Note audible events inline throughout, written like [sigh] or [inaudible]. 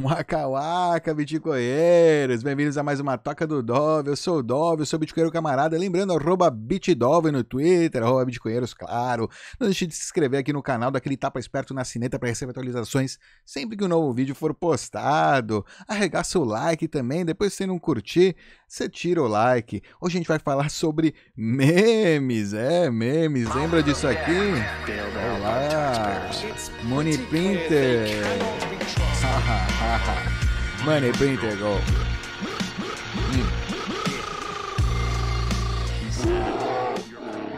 Waka [laughs] waka, bitcoinheiros! Bem-vindos a mais uma Toca do Dove. Eu sou o Dove, eu sou o bitcoinheiro camarada. Lembrando, arroba bitdove no Twitter, arroba bitcoinheiros, claro. Não deixe de se inscrever aqui no canal, daquele tapa esperto na sineta para receber atualizações sempre que um novo vídeo for postado. Arregaça o like também, depois se não curtir, você tira o like. Hoje a gente vai falar sobre memes, é, memes. Lembra disso aqui? Olha lá, Money Printer. Money printer go.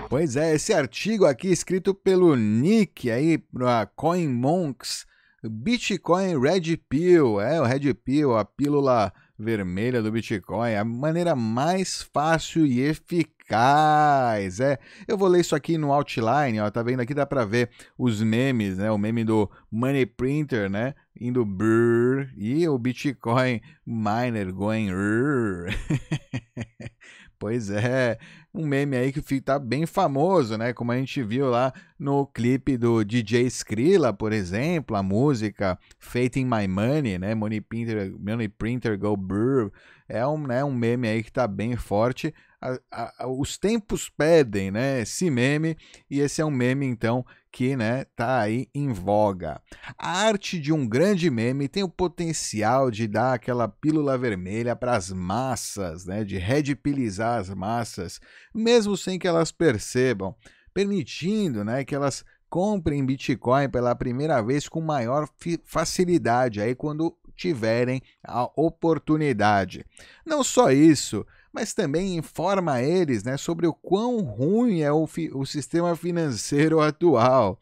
Pois é, esse artigo aqui é escrito pelo Nick aí para Coin Monks, Bitcoin Red Pill, é o Red Pill, a pílula vermelha do Bitcoin, a maneira mais fácil e eficaz fiscais. É, eu vou ler isso aqui no outline, ó, tá vendo aqui dá para ver os memes, né? O meme do money printer, né? Indo brrr, e o Bitcoin miner going rrr. [laughs] Pois é, um meme aí que tá bem famoso, né? Como a gente viu lá no clipe do DJ Skrilla, por exemplo, a música Fate in My Money, né? Money Printer, Money Printer Go Brr. É um, né, um meme aí que tá bem forte a, a, os tempos pedem, né? Esse meme, e esse é um meme, então, que né, tá aí em voga. A arte de um grande meme tem o potencial de dar aquela pílula vermelha para as massas, né, de redipilizar as massas, mesmo sem que elas percebam, permitindo né, que elas comprem Bitcoin pela primeira vez com maior facilidade aí quando tiverem a oportunidade. Não só isso, mas também informa eles né, sobre o quão ruim é o, o sistema financeiro [laughs] atual.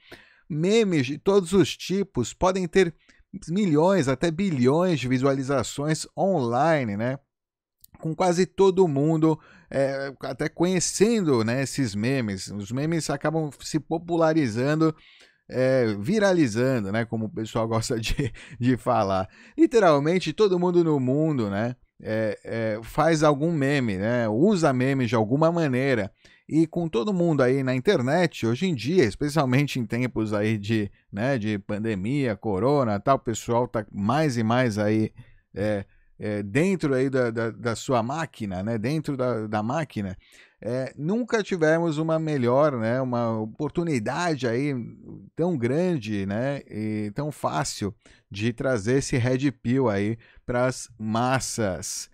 Memes de todos os tipos podem ter milhões, até bilhões de visualizações online, né? com quase todo mundo é, até conhecendo né, esses memes. Os memes acabam se popularizando, é, viralizando, né, como o pessoal gosta de, de falar. Literalmente todo mundo no mundo, né? é, é, faz algum meme, né? usa memes de alguma maneira. E com todo mundo aí na internet, hoje em dia, especialmente em tempos aí de, né, de pandemia, corona tal, o pessoal tá mais e mais aí é, é dentro aí da, da, da, sua máquina, né? dentro da, da máquina. É, nunca tivemos uma melhor, né, uma oportunidade aí tão grande né, e tão fácil de trazer esse red pill aí para as massas.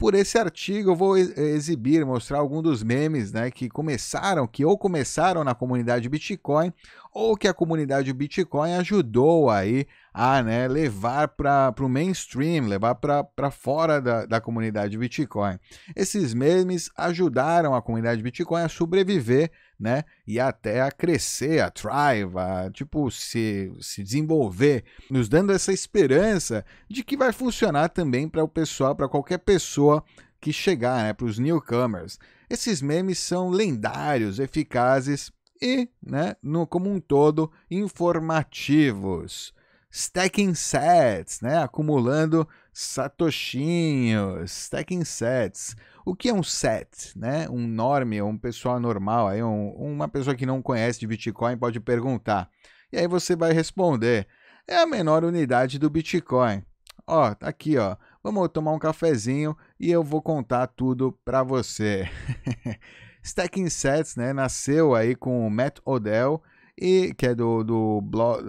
Por esse artigo eu vou eh, exibir, mostrar alguns dos memes né, que começaram, que ou começaram na comunidade Bitcoin, ou que a comunidade Bitcoin ajudou aí a né, levar para o mainstream, levar para fora da, da comunidade Bitcoin. Esses memes ajudaram a comunidade Bitcoin a sobreviver né? E até a crescer, a thrive, a, tipo, se, se desenvolver, nos dando essa esperança de que vai funcionar também para o pessoal, para qualquer pessoa pessoa que chegar, né, para os newcomers. Esses memes são lendários, eficazes e, né, no, como um todo, informativos. Stacking sets, né, acumulando satoshinhos, stacking sets. O que é um set, né? Um norme, um pessoal normal, aí um, uma pessoa que não conhece de Bitcoin pode perguntar. E aí você vai responder: é a menor unidade do Bitcoin. Ó, tá aqui, ó. Vamos tomar um cafezinho e eu vou contar tudo para você. [laughs] Stacking Sets, né, nasceu aí com o Matt Odell e que é do do, blog,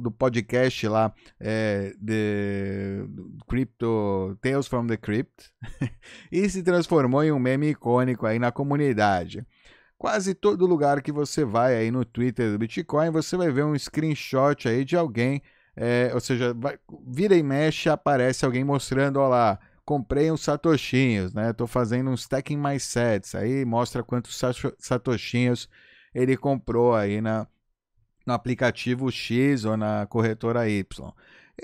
do podcast lá é, Crypto Tales from the Crypt [laughs] e se transformou em um meme icônico aí na comunidade. Quase todo lugar que você vai aí no Twitter do Bitcoin, você vai ver um screenshot aí de alguém é, ou seja, vai, vira e mexe, aparece alguém mostrando, olá lá, comprei uns satoshinhos, né? Tô fazendo uns stacking mais sets. Aí mostra quantos satoshinhos ele comprou aí na, no aplicativo X ou na corretora Y.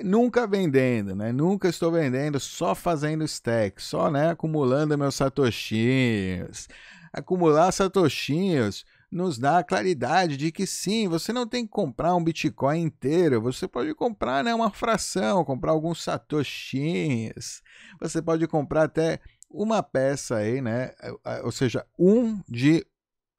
Nunca vendendo, né? Nunca estou vendendo, só fazendo stack, só né, acumulando meus satoshinhos. Acumular satoshinhos nos dá a claridade de que sim, você não tem que comprar um Bitcoin inteiro, você pode comprar né, uma fração, comprar alguns satoshis, você pode comprar até uma peça aí, né? Ou seja, um de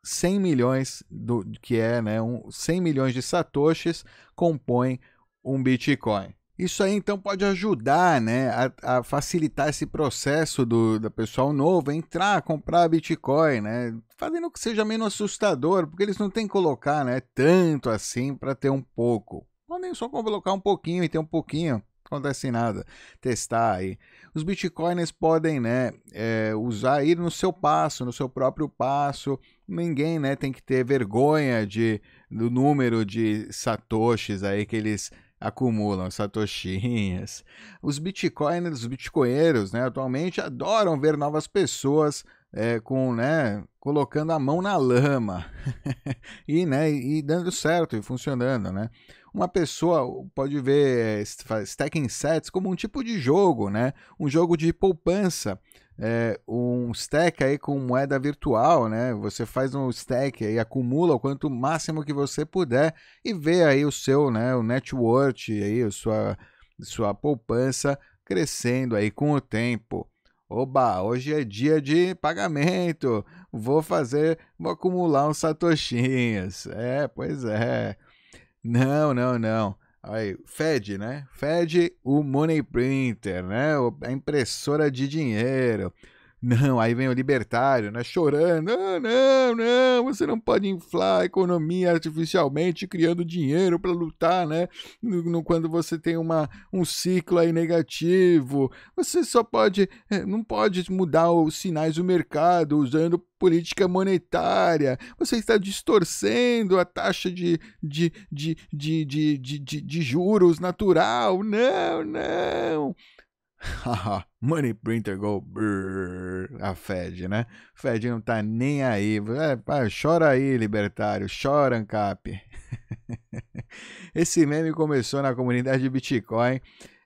100 milhões do que é, né, um 100 milhões de satoshis compõe um Bitcoin. Isso aí então pode ajudar né, a, a facilitar esse processo do da pessoal novo entrar, comprar Bitcoin, né? Fazendo que seja menos assustador, porque eles não têm que colocar né, tanto assim para ter um pouco. Podem só colocar um pouquinho e ter um pouquinho, acontece nada. Testar aí. Os bitcoins podem né, é, usar ir no seu passo, no seu próprio passo. Ninguém né, tem que ter vergonha de, do número de satoshis aí que eles acumulam satoshinhas. Os bitcoiners, os bitcoinheiros, né, atualmente adoram ver novas pessoas é, com, né, colocando a mão na lama [laughs] e, né, e dando certo e funcionando, né? Uma pessoa pode ver eh, stacking sets como um tipo de jogo, né? Um jogo de poupança, é, um stack aí com moeda virtual, né? Você faz um stack e acumula o quanto máximo que você puder e vê aí o seu, né, o net worth aí, a sua sua poupança crescendo aí com o tempo. Oba, hoje é dia de pagamento. Vou fazer, vou acumular uns satoshinhas. É, pois é. Não, não, não. Aí, Fed, né? Fed, o Money Printer, né? A impressora de dinheiro. Não, aí vem o libertário, né? Chorando. Ah, não, não, você não pode inflar a economia artificialmente, criando dinheiro para lutar, né? No, no, quando você tem uma, um ciclo aí negativo. Você só pode. Eh, não pode mudar os sinais do mercado usando política monetária, você está distorcendo a taxa de, de, de, de, de, de, de, de juros natural. Não, não. [laughs] Money printer go brrr, a Fed, né? Fed não tá nem aí. É, chora aí, libertário, chora, Ancap. [laughs] Esse meme começou na comunidade de Bitcoin.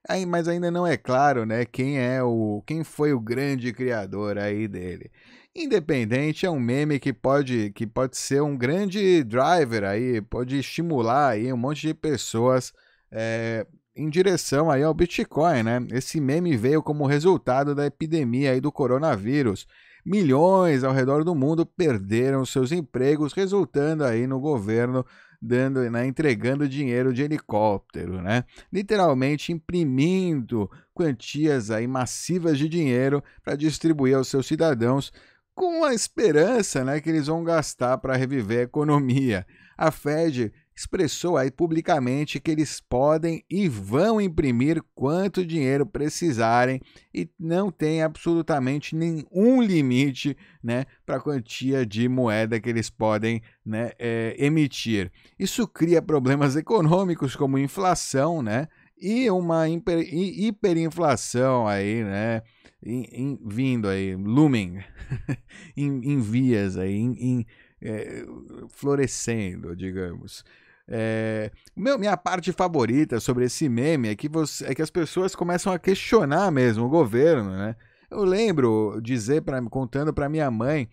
Aí, mas ainda não é claro, né, quem é o, quem foi o grande criador aí dele. Independente é um meme que pode, que pode ser um grande driver aí, pode estimular aí um monte de pessoas é, em direção aí ao Bitcoin, né? Esse meme veio como resultado da epidemia aí do coronavírus. Milhões ao redor do mundo perderam seus empregos, resultando aí no governo dando, né, entregando dinheiro de helicóptero, né? Literalmente imprimindo quantias aí massivas de dinheiro para distribuir aos seus cidadãos com a esperança, né, que eles vão gastar para reviver a economia. A Fed expressou aí publicamente que eles podem e vão imprimir quanto dinheiro precisarem e não tem absolutamente nenhum limite né, para a quantia de moeda que eles podem né, é, emitir. Isso cria problemas econômicos como inflação né, e uma hiper, hiperinflação aí, né? Em, em, vindo aí, looming, [laughs] em, em, vias aí, em, é, florescendo, digamos. É, meu, minha parte favorita sobre esse meme é que, você, é que as pessoas começam a questionar mesmo o governo, né? Eu lembro dizer para contando para minha mãe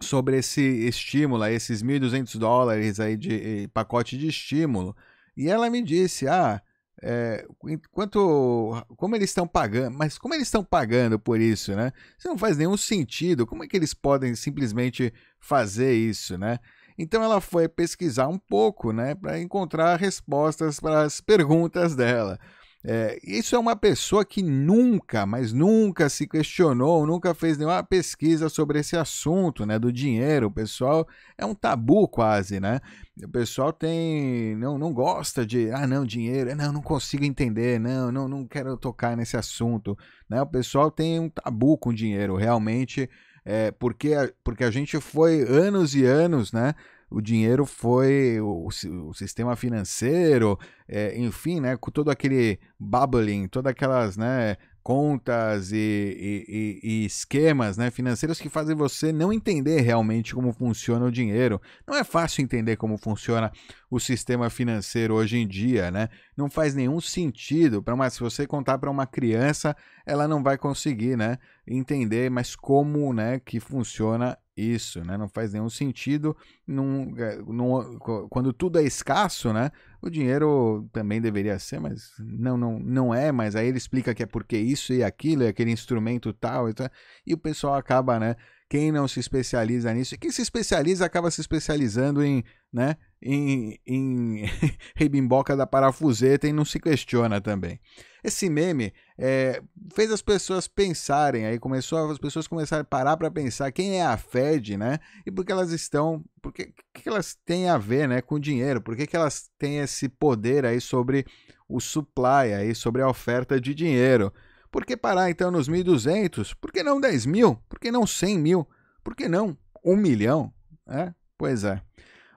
sobre esse estímulo, esses 1.200 dólares aí de pacote de estímulo, e ela me disse, ah, é, quanto, como eles estão pagando, mas como eles estão pagando por isso, né? Isso não faz nenhum sentido. Como é que eles podem simplesmente fazer isso, né? Então ela foi pesquisar um pouco, né, para encontrar respostas para as perguntas dela. É, isso é uma pessoa que nunca, mas nunca se questionou, nunca fez nenhuma pesquisa sobre esse assunto, né, do dinheiro. O pessoal é um tabu quase, né? O pessoal tem não, não gosta de, ah, não, dinheiro, não, não consigo entender, não, não, não quero tocar nesse assunto, né? O pessoal tem um tabu com dinheiro, realmente é, porque, a, porque a gente foi anos e anos, né? O dinheiro foi o, o sistema financeiro, é, enfim, né? Com todo aquele bubbling, todas aquelas, né? contas e, e, e, esquemas né, financeiros que fazem você não entender realmente como funciona o dinheiro. Não é fácil entender como funciona o sistema financeiro hoje em dia, né? Não faz nenhum sentido. Para se você contar para uma criança, ela não vai conseguir, né, entender, mas como, né, que funciona isso, né? Não faz nenhum sentido. Num, é, num, quando tudo é escasso, né? O dinheiro também deveria ser, mas não, não, não é. Mas aí ele explica que é porque isso e aquilo, e aquele instrumento tal e tal. E o pessoal acaba, né? Quem não se especializa nisso, e quem se especializa acaba se especializando em, né, em, em [laughs] rebimboca da parafuseta e não se questiona também. Esse meme é, fez as pessoas pensarem, aí começou as pessoas começaram a parar para pensar quem é a Fed, né? E por que elas estão, por que, que elas têm a ver, né, com dinheiro? Por que, que elas têm esse poder aí sobre o supply aí, sobre a oferta de dinheiro? Por que parar então nos 1.200? Por que não 10 mil? Por que não 100 mil? Por que não 1 milhão? É? Pois é.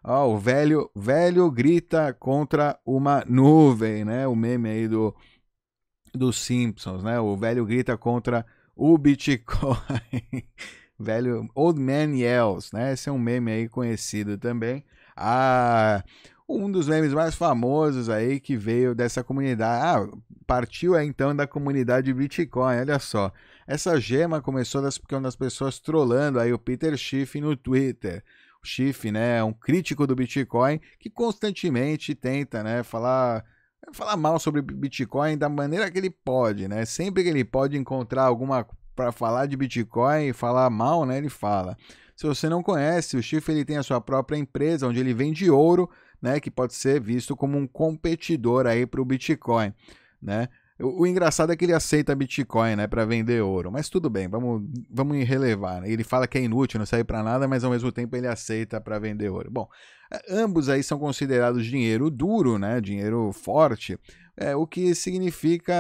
Ó, o velho, velho grita contra uma nuvem, né? O meme aí do, dos Simpsons, né? O velho grita contra o Bitcoin. [laughs] velho Old Man Yells, né? Esse é um meme aí conhecido também. Ah, um dos memes mais famosos aí que veio dessa comunidade. Ah, partiu então da comunidade Bitcoin, olha só. Essa gema começou das, é das pessoas trolando aí o Peter Schiff no Twitter. O Schiff, né, é um crítico do Bitcoin que constantemente tenta, né, falar falar mal sobre Bitcoin da maneira que ele pode, né? Sempre que ele pode encontrar alguma para falar de Bitcoin e falar mal, né, ele fala. Se você não conhece, o Schiff ele tem a sua própria empresa onde ele vende ouro né, que pode ser visto como um competidor aí para o Bitcoin, né? O, o, engraçado é que ele aceita Bitcoin, né, para vender ouro, mas tudo bem, vamos vamos relevar. Né? Ele fala que é inútil, não serve para nada, mas ao mesmo tempo ele aceita para vender ouro. Bom, é, ambos aí são considerados dinheiro duro, né, dinheiro forte, é, o que significa,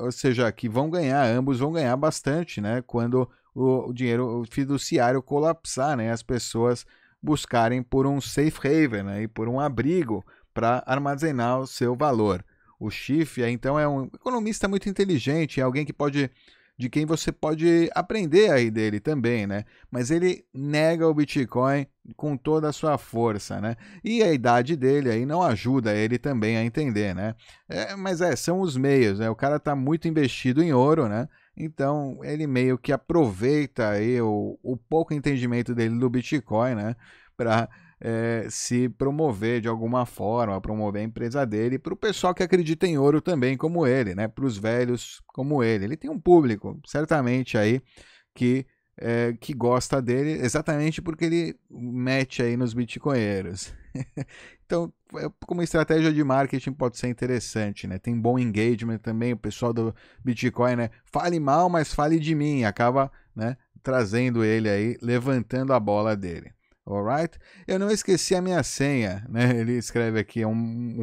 ou seja, que vão ganhar, ambos vão ganhar bastante, né, quando o, o dinheiro fiduciário colapsar, né, as pessoas buscarem por um safe haven, aí, né, por um abrigo para armazenar o seu valor. O Schiff, é, então, é um economista muito inteligente, é alguém que pode de quem você pode aprender aí dele também, né? Mas ele nega o Bitcoin com toda a sua força, né? E a idade dele aí não ajuda ele também a entender, né? É, mas é, são os meios, né? O cara tá muito investido em ouro, né? Então, ele meio que aproveita aí o, o pouco entendimento dele do Bitcoin, né? Para é, eh, se promover de alguma forma, promover a empresa dele para o pessoal que acredita em ouro também, como ele, né? Para os velhos como ele. Ele tem um público, certamente aí, que é, que gosta dele exatamente porque ele mete aí nos bitcoinheiros. [laughs] então, é como estratégia de marketing pode ser interessante, né? Tem bom engagement também, o pessoal do Bitcoin, né? Fale mal, mas fale de mim. Acaba, né? Trazendo ele aí, levantando a bola dele. Alright? Eu não esqueci a minha senha, [laughs] né? Ele escreve aqui é um,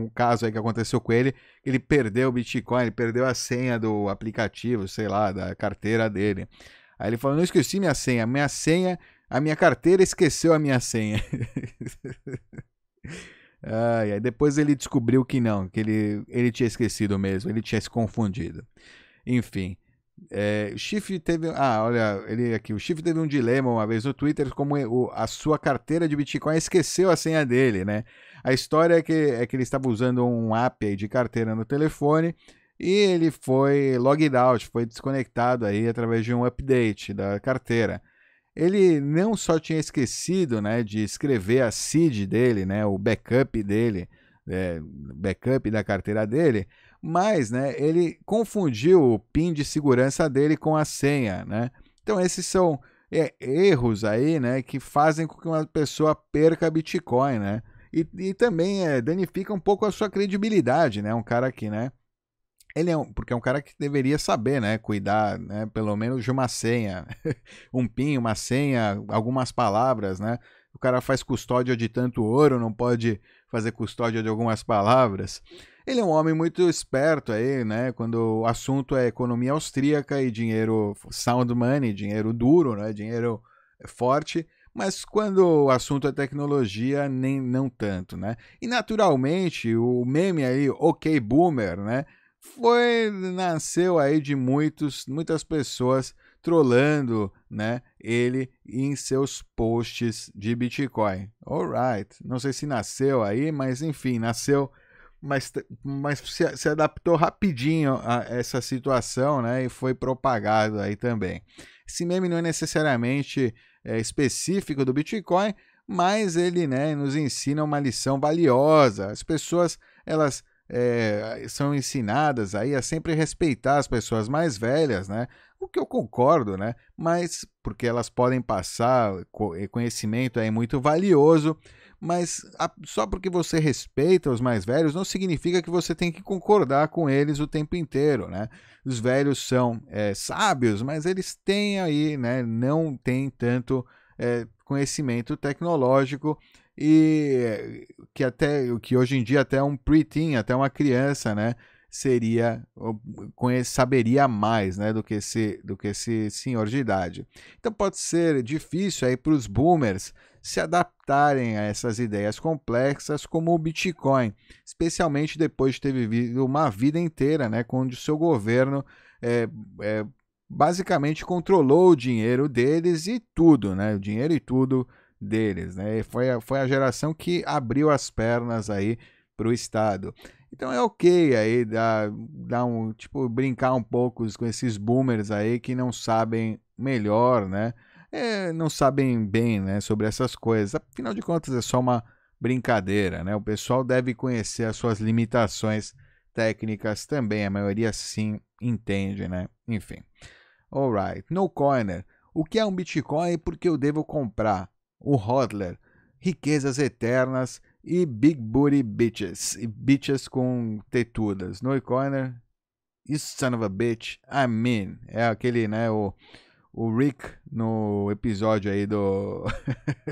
um caso aí que aconteceu com ele. Ele perdeu o Bitcoin, ele perdeu a senha do aplicativo, sei lá, da carteira dele. Aí ele falou: não esqueci minha senha. Minha senha, a minha carteira esqueceu a minha senha. [laughs] ai aí depois ele descobriu que não, que ele, ele tinha esquecido mesmo, ele tinha se confundido. Enfim. É, o teve. Ah, olha, ele aqui. O Schiff teve um dilema uma vez no Twitter, como é, o, a sua carteira de Bitcoin esqueceu a senha dele, né? A história é que, é que ele estava usando um app de carteira no telefone e ele foi logged out, foi desconectado aí através de um update da carteira. Ele não só tinha esquecido né, de escrever a seed dele, né, o backup dele, é, backup da carteira dele, mas né, ele confundiu o PIN de segurança dele com a senha. Né? Então esses são é, erros aí né, que fazem com que uma pessoa perca Bitcoin. Né? E, e também é, danifica um pouco a sua credibilidade, né? Um cara que, né? Ele é um, porque é um cara que deveria saber, né? Cuidar, né? Pelo menos de uma senha, [laughs] um pin, uma senha, algumas palavras, né? O cara faz custódia de tanto ouro, não pode fazer custódia de algumas palavras. Ele é um homem muito esperto aí, né? Quando o assunto é economia austríaca e dinheiro sound money, dinheiro duro, né? Dinheiro forte. Mas quando o assunto é tecnologia, nem não tanto, né? E naturalmente, o meme aí, OK Boomer, né? foi nasceu aí de muitos, muitas pessoas trolando, né, ele em seus posts de Bitcoin. All right não sei se nasceu aí, mas enfim, nasceu, mas, mas se, se adaptou rapidinho a essa situação, né, e foi propagado aí também. Esse meme não é necessariamente é, específico do Bitcoin, mas ele, né, nos ensina uma lição valiosa. As pessoas, elas é, são ensinadas aí a sempre respeitar as pessoas mais velhas, né? O que eu concordo, né? Mas porque elas podem passar eh, conhecimento aí muito valioso, mas a, só porque você respeita os mais velhos não significa que você tem que concordar com eles o tempo inteiro, né? Os velhos são é, sábios, mas eles têm aí, né? Não têm tanto é, conhecimento tecnológico e que até que hoje em dia até um preteen, até uma criança, né, seria saberia mais, né, do que esse do que esse senhor de idade. Então pode ser difícil aí para os boomers se adaptarem a essas ideias complexas como o Bitcoin, especialmente depois de ter vivido uma vida inteira, né, quando o seu governo é, é, basicamente controlou o dinheiro deles e tudo, né, o dinheiro e tudo deles, né? E foi, a, foi a geração que abriu as pernas aí para o Estado. Então é ok aí dar, dar um, tipo, brincar um pouco com esses boomers aí que não sabem melhor, né? É, não sabem bem, né, sobre essas coisas. Afinal de contas é só uma brincadeira, né? O pessoal deve conhecer as suas limitações técnicas também, a maioria sim entende, né? Enfim. Alright, no corner. O que é um Bitcoin e por que eu devo comprar? o Hodler, Riquezas Eternas e Big Booty Bitches. E bitches com tetudas. No corner, you son of a bitch, I mean. É aquele, né, o, o Rick no episódio aí do...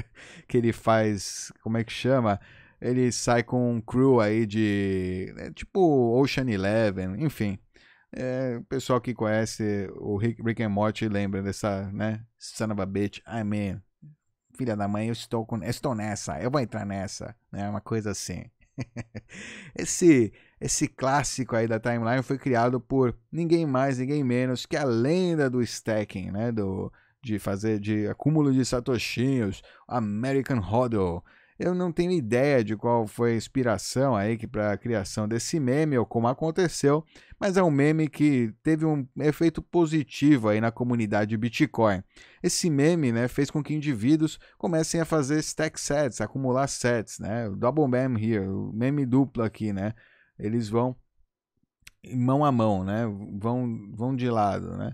[laughs] que ele faz, como é que chama? Ele sai com um crew aí de... É tipo Ocean Eleven, enfim. É, o pessoal que conhece o Rick, Rick and Morty lembra dessa, né, son of a bitch, I mean filha da mãe, eu estou com, estou nessa, eu vou entrar nessa, né? Uma coisa assim. [laughs] esse esse clássico aí da timeline foi criado por ninguém mais, ninguém menos que a lenda do stacking, né? Do de fazer de acúmulo de satoshis, American Hodl, eu não tenho ideia de qual foi a inspiração aí para a criação desse meme ou como aconteceu, mas é um meme que teve um efeito positivo aí na comunidade Bitcoin. Esse meme né, fez com que indivíduos comecem a fazer stack sets, acumular sets, né? double meme here, meme duplo aqui, né? Eles vão mão a mão, né? Vão, vão de lado, né?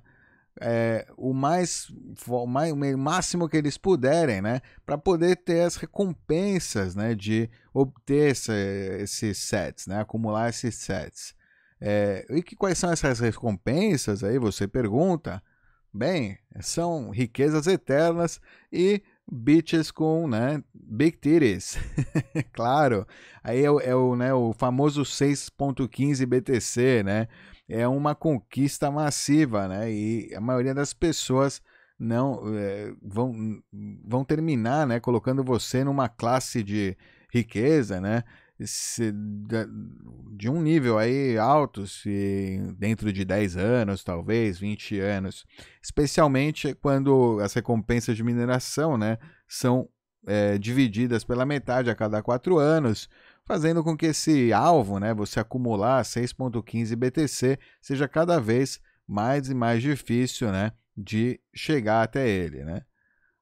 é, o mais o mais máximo que eles puderem, né, para poder ter as recompensas, né, de obter esses sets, né, acumular esses sets. É, e que, quais são essas recompensas? Aí você pergunta. Bem, são riquezas eternas e bitches com, né, big titties. [laughs] claro. Aí é, é, o, né, o famoso 6.15 BTC, né? é uma conquista massiva, né? E a maioria das pessoas não é, vão, vão terminar, né? Colocando você numa classe de riqueza, né? Se, de um nível aí alto, se dentro de 10 anos, talvez 20 anos, especialmente quando as recompensas de mineração, né, são é, divididas pela metade a cada quatro anos fazendo com que esse alvo, né, você acumular 6.15 BTC, seja cada vez mais e mais difícil, né, de chegar até ele, né?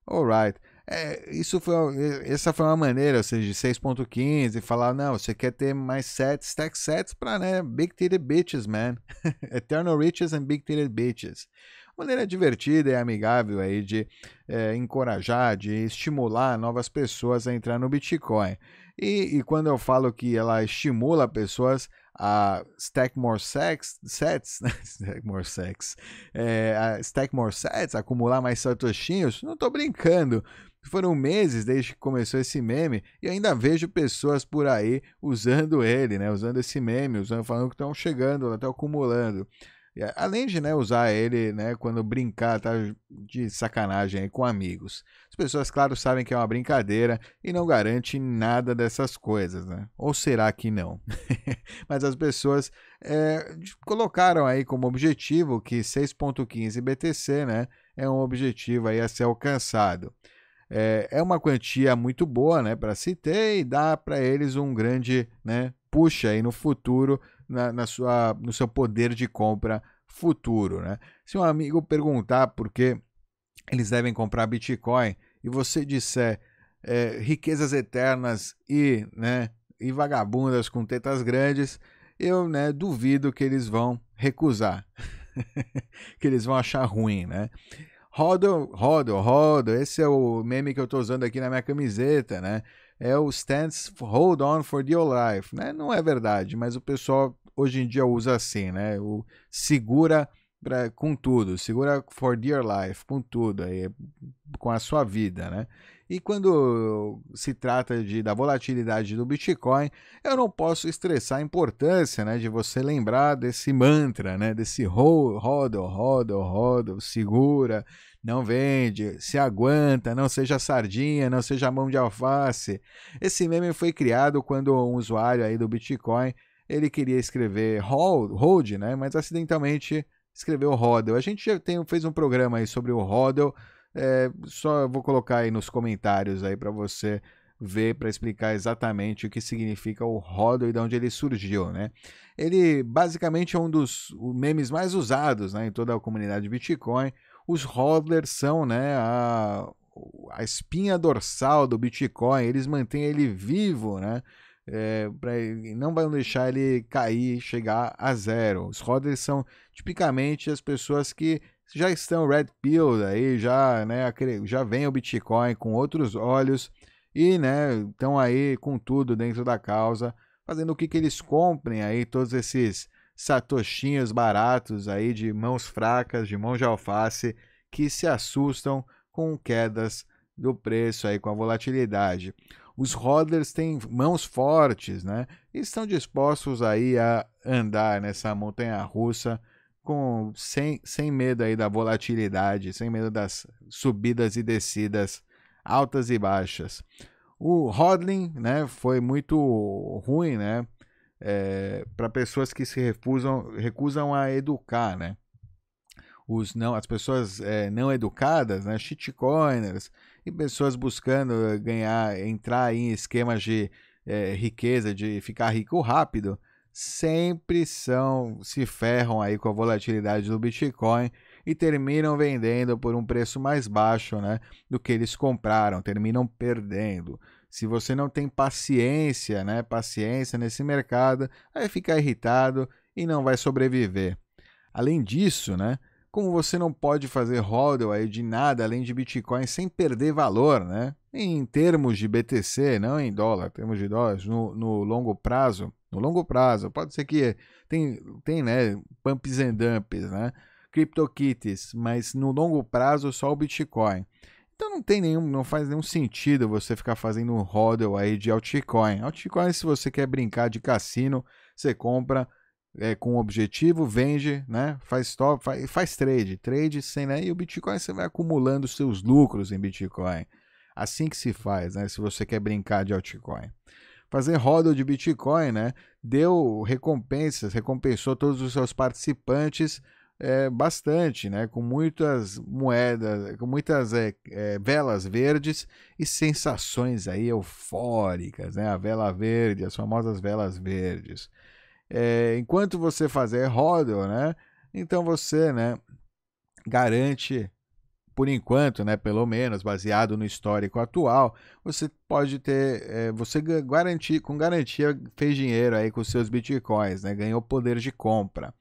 Alright. É, isso foi, essa foi uma maneira, ou seja, de 6.15, falar, não, você quer ter mais sets, stack sets para, né, big titted bitches, man. [laughs] Eternal riches and big titted bitches. Maneira divertida e amigável aí de é, encorajar, de estimular novas pessoas a entrar no Bitcoin. E, e quando eu falo que ela estimula pessoas a stack more sex, sets, [laughs] né? stack more sex, é, a stack more sets, acumular mais satoshinhos, não estou brincando. Foram meses desde que começou esse meme e ainda vejo pessoas por aí usando ele, né? Usando esse meme, usando, falando que estão chegando, estão acumulando. Além de né, usar ele né, quando brincar tá, de sacanagem aí, com amigos. As pessoas, claro, sabem que é uma brincadeira e não garante nada dessas coisas, né? Ou será que não? [laughs] Mas as pessoas é, colocaram aí como objetivo que 6.15 BTC né, é um objetivo aí a ser alcançado. É, é uma quantia muito boa né, para se ter e dá para eles um grande né, puxa aí no futuro na, na sua, no seu poder de compra futuro. Né? Se um amigo perguntar por que eles devem comprar Bitcoin e você disser é, riquezas eternas e, né, e vagabundas com tetas grandes, eu né, duvido que eles vão recusar, [laughs] que eles vão achar ruim. Né? Rodo, rodo, rodo, esse é o meme que eu estou usando aqui na minha camiseta, né? é o Stands Hold On For Your Life, né? Não é verdade, mas o pessoal hoje em dia usa assim, né? O segura pra, com tudo, segura for dear life, com tudo, aí, com a sua vida, né? E quando se trata de, da volatilidade do Bitcoin, eu não posso estressar a importância né, de você lembrar desse mantra, né, desse rodo, rodo, rodo, segura, não vende, se aguenta, não seja sardinha, não seja mão de alface. Esse meme foi criado quando um usuário aí do Bitcoin, ele queria escrever hold, hold né, mas acidentalmente escreveu hodl. A gente já tem, fez um programa aí sobre o hodl, é, só vou colocar aí nos comentários aí para você ver para explicar exatamente o que significa o hodl e de onde ele surgiu, né? Ele basicamente é um dos memes mais usados né, em toda a comunidade Bitcoin os hodlers são né, a, a espinha dorsal do Bitcoin, eles mantêm ele vivo, né? É, pra, não vão deixar ele cair, chegar a zero. Os hodlers são tipicamente as pessoas que já estão red pill aí, já, né, já vem o Bitcoin com outros olhos e, né, estão aí com tudo dentro da causa, fazendo o que, que eles comprem aí todos esses satoshinhos baratos aí de mãos fracas, de mão de alface, que se assustam com quedas do preço aí com a volatilidade. Os hodlers têm mãos fortes, né? E estão dispostos aí a andar nessa montanha russa com sem, sem medo aí da volatilidade, sem medo das subidas e descidas altas e baixas. O hodling, né, foi muito ruim, né? é, eh, para pessoas que se refusam, recusam a educar, né? Os não, as pessoas é, não educadas, né? Shitcoiners e pessoas buscando ganhar, entrar em esquemas de é, riqueza, de ficar rico rápido, sempre são, se ferram aí com a volatilidade do Bitcoin e terminam vendendo por um preço mais baixo, né? Do que eles compraram, terminam perdendo. Se você não tem paciência, né? Paciência nesse mercado, vai ficar irritado e não vai sobreviver. Além disso, né? Como você não pode fazer hodl aí de nada além de Bitcoin sem perder valor, né? Em termos de BTC, não em dólar, termos de dólares no, no longo prazo, no longo prazo, pode ser que tem, tem né, pumps and dumps, né? CryptoKitties, mas no longo prazo só o Bitcoin. Então não tem nenhum, não faz nenhum sentido você ficar fazendo um hodl aí de altcoin. Altcoin, se você quer brincar de cassino, você compra é, com objetivo, vende, né? Faz stop, faz, faz trade, trade sem, né? E o Bitcoin você vai acumulando seus lucros em Bitcoin. Assim que se faz, né? Se você quer brincar de altcoin. Fazer hodl de Bitcoin, né? Deu recompensas, recompensou todos os seus participantes é, bastante, né? com muitas moedas, com muitas é, é, velas verdes e sensações aí eufóricas, né? a vela verde, as famosas velas verdes. enquanto você fazer rodel, né? então você né, garante por enquanto, né, pelo menos baseado no histórico atual, você pode ter, é, você garantir, com garantia fez dinheiro aí com seus bitcoins, né, ganhou poder de compra.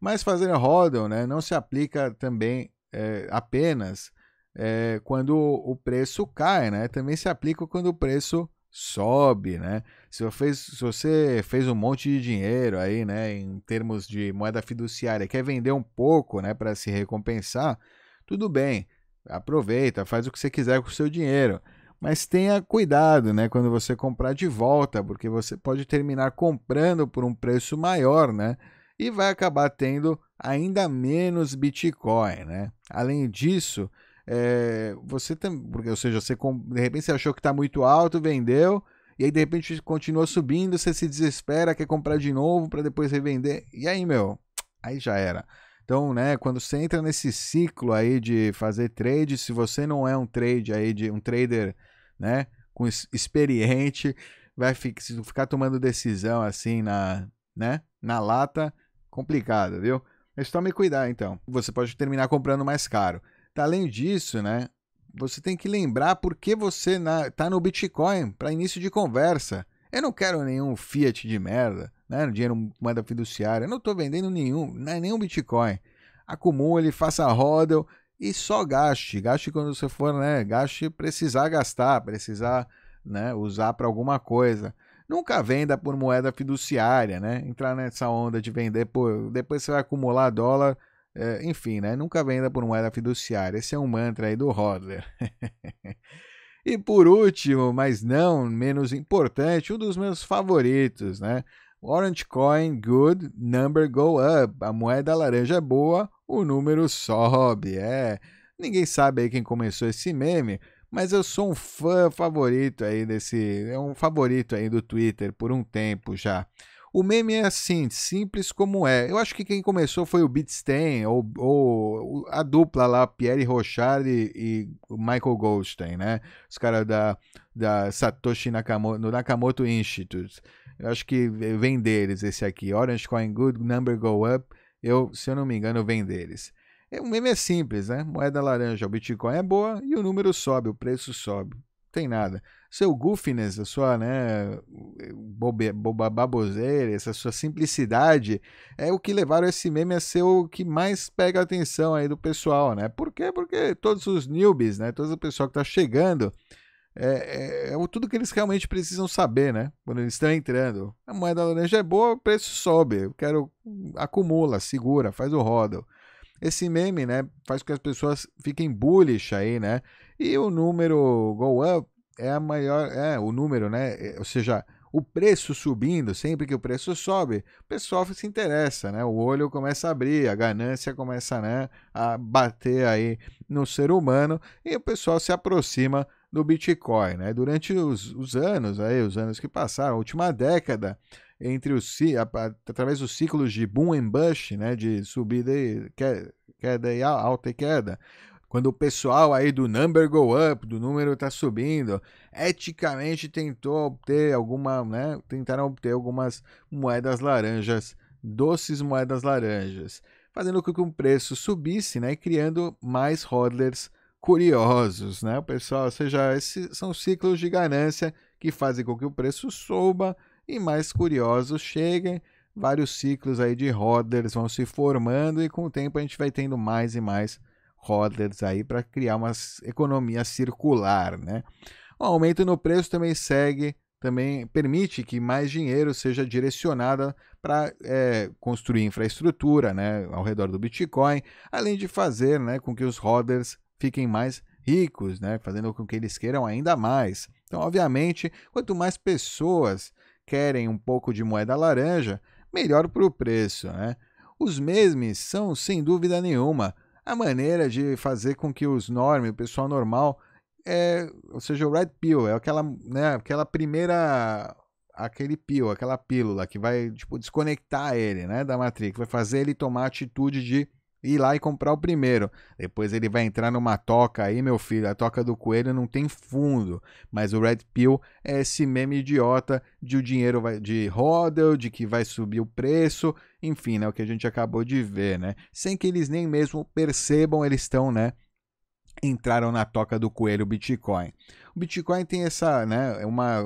Mas fazer hodl né, não se aplica também é, apenas é, quando o preço cai, né? Também se aplica quando o preço sobe, né? Se você, fez, se você fez um monte de dinheiro aí, né, em termos de moeda fiduciária, quer vender um pouco, né, para se recompensar, tudo bem, aproveita, faz o que você quiser com o seu dinheiro, mas tenha cuidado, né, quando você comprar de volta, porque você pode terminar comprando por um preço maior, né? e vai acabar tendo ainda menos Bitcoin, né? Além disso, é, você tem, porque, ou seja, você de repente você achou que está muito alto, vendeu, e aí de repente continua subindo, você se desespera, quer comprar de novo para depois revender, e aí, meu, aí já era. Então, né, quando você entra nesse ciclo aí de fazer trade, se você não é um trade aí de um trader, né, com experiente, vai ficar, ficar tomando decisão assim na, né, na lata, complicado, viu? É só me cuidar, então. Você pode terminar comprando mais caro. Tá, além disso, né? Você tem que lembrar por que você na, tá no Bitcoin para início de conversa. Eu não quero nenhum fiat de merda, né? Dinheiro moeda fiduciária. Eu não tô vendendo nenhum, né, nenhum Bitcoin. Acumule, faça rodel e só gaste. Gaste quando você for, né? Gaste precisar gastar, precisar, né? Usar para alguma coisa. Nunca venda por moeda fiduciária, né? Entrar nessa onda de vender por. Depois você vai acumular dólar. É, enfim, né? Nunca venda por moeda fiduciária. Esse é um mantra aí do Hodler. [laughs] e por último, mas não menos importante, um dos meus favoritos, né? Orange Coin Good Number Go Up. A moeda laranja é boa, o número sobe. É. Ninguém sabe aí quem começou esse meme, mas eu sou um fã favorito aí desse. É um favorito aí do Twitter por um tempo já. O meme é assim, simples como é. Eu acho que quem começou foi o Beatstein, ou, ou a dupla lá, Pierre Rochard e, e Michael Goldstein, né? Os caras da, da Satoshi Nakamoto, no Nakamoto Institute. Eu acho que vem deles esse aqui. Orange Coin Good, Number Go Up. Eu, se eu não me engano, vem deles. É, o meme é simples, né? Moeda laranja, o Bitcoin é boa e o número sobe, o preço sobe. Não tem nada. Seu goofiness, a sua né, bobe, boba, baboseira, essa sua simplicidade é o que levaram esse meme a ser o que mais pega a atenção aí do pessoal, né? Por quê? Porque todos os newbies, né? Todo o pessoal que está chegando é, é, é, tudo que eles realmente precisam saber, né? Quando eles estão entrando. A moeda laranja é boa, o preço sobe. Eu quero. acumula, segura, faz o rodo esse meme, né, faz com que as pessoas fiquem bullish aí, né? E o número go up é a maior, é o número, né? É, ou seja, o preço subindo, sempre que o preço sobe, o pessoal se interessa, né? O olho começa a abrir, a ganância começa né, a bater aí no ser humano e o pessoal se aproxima do Bitcoin, né? Durante os, os anos aí, os anos que passaram, a última década, entre os através dos ciclos de boom and bust, né, de subida e queda, e alta e queda. Quando o pessoal aí do number go up, do número tá subindo, eticamente tentou obter alguma, né, tentaram obter algumas moedas laranjas, doces moedas laranjas, fazendo com que o preço subisse, né, e criando mais hodlers curiosos, né, pessoal, ou seja, esses são ciclos de ganância que fazem com que o preço suba, e mais curiosos cheguem. Vários ciclos aí de roders vão se formando e com o tempo a gente vai tendo mais e mais roders aí para criar uma economia circular, né? O aumento no preço também segue, também permite que mais dinheiro seja direcionado para é, construir infraestrutura, né, ao redor do Bitcoin, além de fazer, né, com que os roders fiquem mais ricos, né, fazendo com que eles queiram ainda mais. Então, obviamente, quanto mais pessoas querem um pouco de moeda laranja, melhor para o preço, né? Os mesmos são, sem dúvida nenhuma, a maneira de fazer com que os normes, o pessoal normal, é, ou seja, o red pill, é aquela, né, aquela primeira, aquele pill, aquela pílula que vai tipo, desconectar ele né, da Matrix, vai fazer ele tomar a atitude de ir lá e comprar o primeiro. Depois ele vai entrar numa toca aí, meu filho. A toca do coelho não tem fundo. Mas o Red Pill é esse meme idiota de o dinheiro vai, de rodel, de que vai subir o preço. Enfim, né? O que a gente acabou de ver, né? Sem que eles nem mesmo percebam, eles estão, né? Entraram na toca do coelho Bitcoin. O Bitcoin tem essa, né? É uma,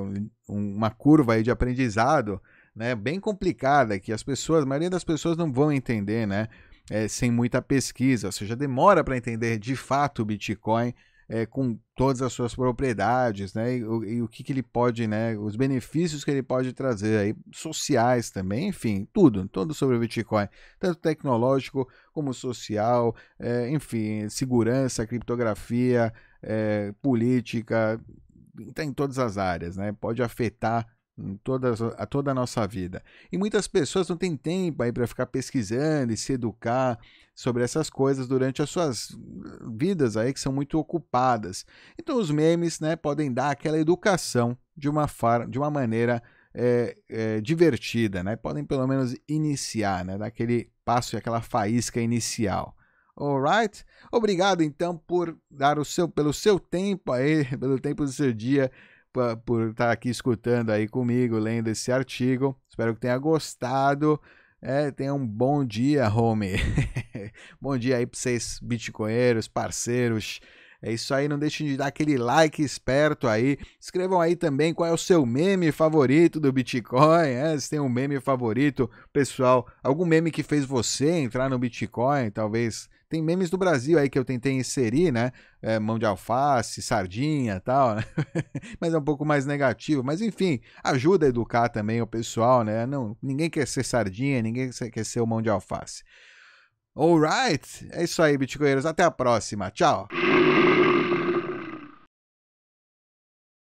uma curva aí de aprendizado. Né, bem complicada que as pessoas, a maioria das pessoas não vão entender, né? é, sem muita pesquisa, ou seja, demora para entender de fato o Bitcoin é, com todas as suas propriedades, né? E, e o que, que, ele pode, né? Os benefícios que ele pode trazer aí, sociais também, enfim, tudo, tudo sobre o Bitcoin, tanto tecnológico como social, é, enfim, segurança, criptografia, é, política, está em todas as áreas, né? Pode afetar toda, a toda a nossa vida. E muitas pessoas não têm tempo aí para ficar pesquisando e se educar sobre essas coisas durante as suas hum, vidas aí que são muito ocupadas. Então os memes, né, podem dar aquela educação de uma far, de uma maneira é, é, divertida, né? Podem pelo menos iniciar, né? Daquele passo e aquela faísca inicial. Alright? Obrigado então por dar o seu pelo seu tempo aí, [laughs] pelo tempo do seu dia por estar tá aqui escutando aí comigo, lendo esse artigo. Espero que tenha gostado. É, tenha um bom dia, home. [laughs] bom dia aí para vocês, bitcoinheiros, parceiros. É isso aí, não deixem de dar aquele like esperto aí. Escrevam aí também qual é o seu meme favorito do Bitcoin. É, se tem um meme favorito, pessoal, algum meme que fez você entrar no Bitcoin, talvez tem memes do Brasil aí que eu tentei inserir, né? É, mão de alface, sardinha tal, né? [laughs] mas é um pouco mais negativo. Mas enfim, ajuda a educar também o pessoal, né? Não, ninguém quer ser sardinha, ninguém quer ser o mão de alface. Alright, é isso aí, bitcoinheiros. Até a próxima. Tchau.